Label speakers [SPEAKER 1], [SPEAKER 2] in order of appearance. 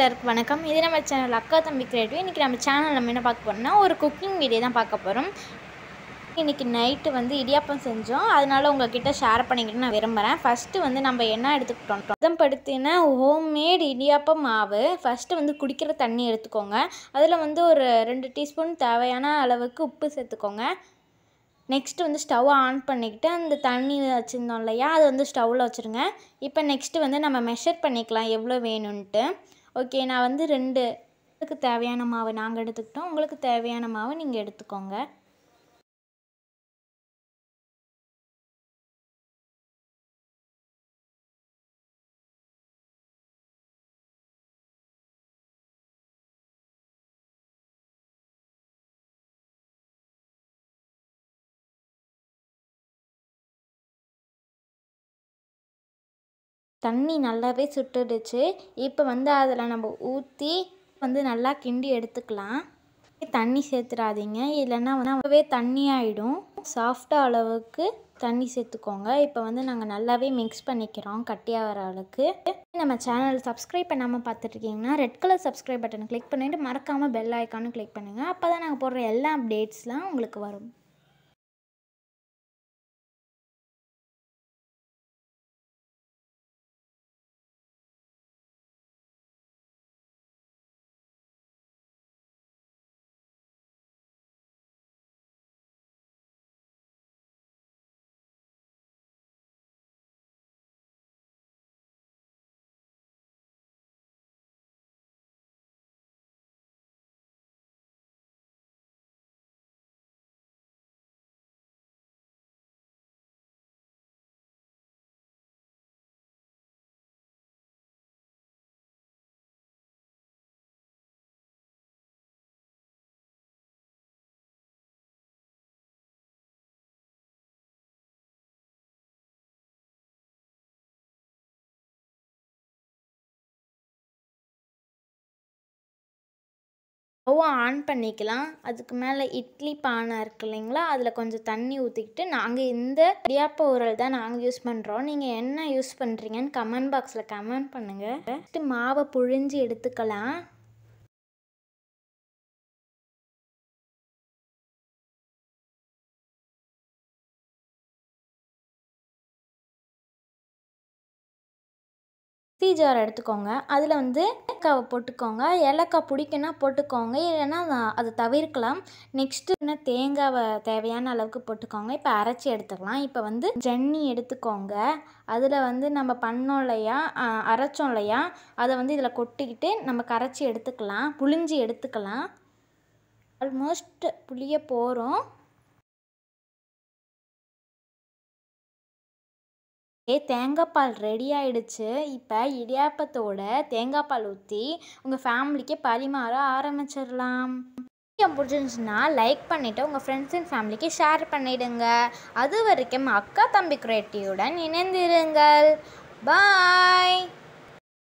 [SPEAKER 1] எல்லாருக்கும் வணக்கம் இது நம்ம சேனல் அக்கா தம்பி கிரியேட்டிவ் இன்றைக்கி நம்ம சேனல் நம்ம என்ன பார்க்க போகிறோம்னா ஒரு குக்கிங் வீடியோ தான் பார்க்க போகிறோம் இன்றைக்கி நைட்டு வந்து இடியாப்பம் செஞ்சோம் அதனால் உங்கள்கிட்ட ஷேர் பண்ணிக்கிட்டு நான் விரும்புகிறேன் ஃபஸ்ட்டு வந்து நம்ம என்ன எடுத்துக்கிட்டோம் படுத்தினா ஹோம் ஹோம்மேட் இடியாப்பம் மாவு ஃபஸ்ட்டு வந்து குடிக்கிற தண்ணி எடுத்துக்கோங்க அதில் வந்து ஒரு ரெண்டு டீஸ்பூன் தேவையான அளவுக்கு உப்பு சேர்த்துக்கோங்க நெக்ஸ்ட்டு வந்து ஸ்டவ் ஆன் பண்ணிக்கிட்டு அந்த தண்ணி வச்சுருந்தோம் இல்லையா அது வந்து ஸ்டவ்வில் வச்சுருங்க இப்போ நெக்ஸ்ட்டு வந்து நம்ம மெஷர் பண்ணிக்கலாம் எவ்வளோ வேணும்ன்ட்டு ஓகே நான் வந்து ரெண்டு இதுக்கு தேவையான மாவு நாங்கள் எடுத்துக்கிட்டோம் உங்களுக்கு தேவையான மாவு நீங்கள் எடுத்துக்கோங்க
[SPEAKER 2] தண்ணி நல்லாவே சுட்டுடுச்சு இப்போ வந்து அதில் நம்ம
[SPEAKER 1] ஊற்றி வந்து நல்லா கிண்டி எடுத்துக்கலாம் தண்ணி சேர்த்துடாதீங்க இல்லைன்னா வந்து ரொம்பவே தண்ணி ஆகிடும் சாஃப்டாக அளவுக்கு தண்ணி சேர்த்துக்கோங்க இப்போ வந்து நாங்கள் நல்லாவே மிக்ஸ் பண்ணிக்கிறோம் கட்டியாக வர அளவுக்கு நம்ம சேனல் சப்ஸ்கிரைப் பண்ணாமல் பார்த்துட்ருக்கீங்கன்னா red colour subscribe button click பண்ணிவிட்டு மறக்காமல் பெல் ஐக்கானும் கிளிக் பண்ணுங்கள் அப்போ தான் நாங்கள் போடுற எல்லா அப்டேட்ஸ்லாம்
[SPEAKER 2] உங்களுக்கு வரும் ஸ்டவ்வை ஆன் பண்ணிக்கலாம் அதுக்கு மேலே இட்லி
[SPEAKER 1] பானை இருக்கு இல்லைங்களா அதில் கொஞ்சம் தண்ணி ஊற்றிக்கிட்டு நாங்கள் இந்த இடியாப்ப உரல் தான் நாங்கள் யூஸ் பண்ணுறோம் நீங்கள் என்ன யூஸ் பண்ணுறீங்கன்னு கமெண்ட் பாக்ஸில் கமெண்ட் பண்ணுங்கள் ஃபஸ்ட்டு மாவை புழிஞ்சு
[SPEAKER 2] எடுத்துக்கலாம் டீ ஜார் எடுத்துக்கோங்க அதில் வந்து ஏலக்காவை
[SPEAKER 1] போட்டுக்கோங்க ஏலக்காய் பிடிக்குன்னா போட்டுக்கோங்க இல்லைன்னா அதை தவிர்க்கலாம் நெக்ஸ்ட்டு என்ன தேங்காவை தேவையான அளவுக்கு போட்டுக்கோங்க இப்போ அரைச்சி எடுத்துக்கலாம் இப்போ வந்து ஜன்னி எடுத்துக்கோங்க அதில் வந்து நம்ம பண்ணோம் இல்லையா அரைச்சோம் இல்லையா அதை வந்து இதில் கொட்டிக்கிட்டு நம்ம கரைச்சி எடுத்துக்கலாம் புழிஞ்சி எடுத்துக்கலாம் ஆல்மோஸ்ட் புளிய போகிறோம் ஏ தேங்காய் பால் ரெடி ஆயிடுச்சு இப்போ இடியாப்பத்தோட தேங்காய் பால் ஊற்றி உங்கள் ஃபேமிலிக்கு பரிமாற ஆரம்பிச்சிடலாம் வீடியோ பிடிச்சிருந்துச்சுன்னா லைக் பண்ணிவிட்டு உங்கள் ஃப்ரெண்ட்ஸ் அண்ட் ஃபேமிலிக்கு ஷேர் பண்ணிவிடுங்க அது வரைக்கும் அக்கா தம்பி குரேட்டியுடன் இணைந்திருங்கள் பாய்